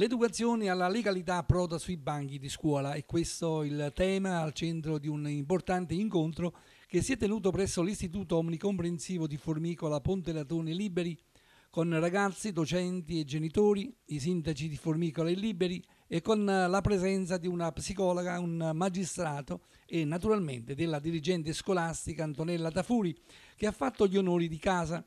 L'educazione alla legalità approda sui banchi di scuola e questo è il tema al centro di un importante incontro che si è tenuto presso l'Istituto Omnicomprensivo di Formicola Ponte Latone Liberi con ragazzi, docenti e genitori, i sindaci di Formicola e Liberi e con la presenza di una psicologa, un magistrato e naturalmente della dirigente scolastica Antonella Tafuri che ha fatto gli onori di casa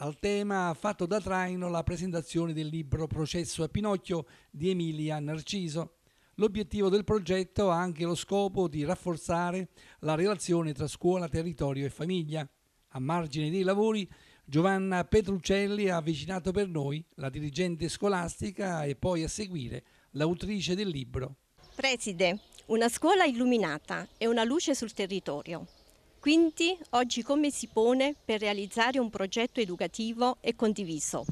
al tema ha fatto da traino la presentazione del libro Processo a Pinocchio di Emilia Narciso. L'obiettivo del progetto ha anche lo scopo di rafforzare la relazione tra scuola, territorio e famiglia. A margine dei lavori, Giovanna Petruccelli ha avvicinato per noi la dirigente scolastica e poi a seguire l'autrice del libro. Preside, una scuola illuminata è una luce sul territorio. Quindi oggi come si pone per realizzare un progetto educativo e condiviso?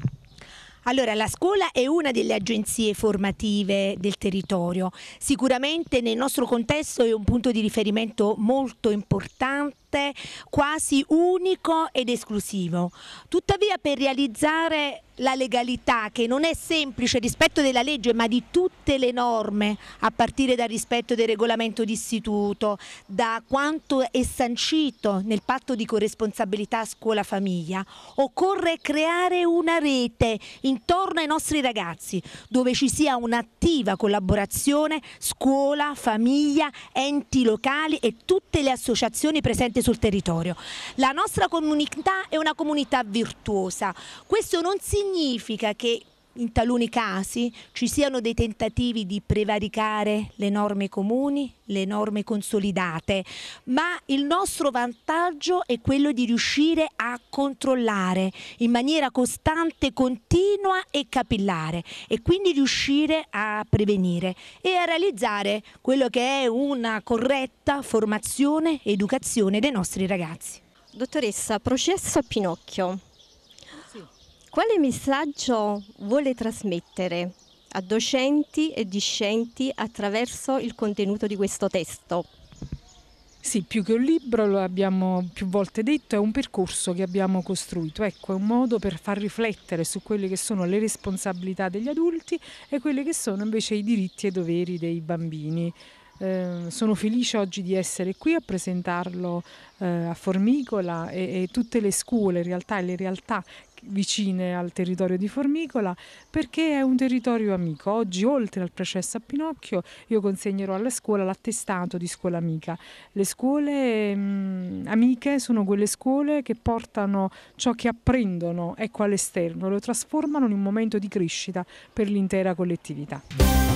Allora, la scuola è una delle agenzie formative del territorio. Sicuramente nel nostro contesto è un punto di riferimento molto importante forte, quasi unico ed esclusivo. Tuttavia per realizzare la legalità che non è semplice rispetto della legge ma di tutte le norme a partire dal rispetto del regolamento d'istituto, da quanto è sancito nel patto di corresponsabilità scuola-famiglia, occorre creare una rete intorno ai nostri ragazzi dove ci sia una un'attiva collaborazione scuola, famiglia, enti locali e tutte le associazioni presenti sul territorio. La nostra comunità è una comunità virtuosa, questo non significa che in taluni casi ci siano dei tentativi di prevaricare le norme comuni, le norme consolidate, ma il nostro vantaggio è quello di riuscire a controllare in maniera costante, continua e capillare e quindi riuscire a prevenire e a realizzare quello che è una corretta formazione e educazione dei nostri ragazzi. Dottoressa, processo a Pinocchio. Quale messaggio vuole trasmettere a docenti e discenti attraverso il contenuto di questo testo? Sì, più che un libro, lo abbiamo più volte detto, è un percorso che abbiamo costruito, ecco, è un modo per far riflettere su quelle che sono le responsabilità degli adulti e quelli che sono invece i diritti e doveri dei bambini. Eh, sono felice oggi di essere qui a presentarlo eh, a Formicola e, e, tutte le scuole, in realtà le realtà vicine al territorio di Formicola perché è un territorio amico. Oggi oltre al processo a Pinocchio io consegnerò alla scuola l'attestato di scuola amica. Le scuole mh, mm, amiche sono quelle scuole che portano ciò che apprendono ecco all'esterno, lo trasformano in un momento di crescita per l'intera collettività.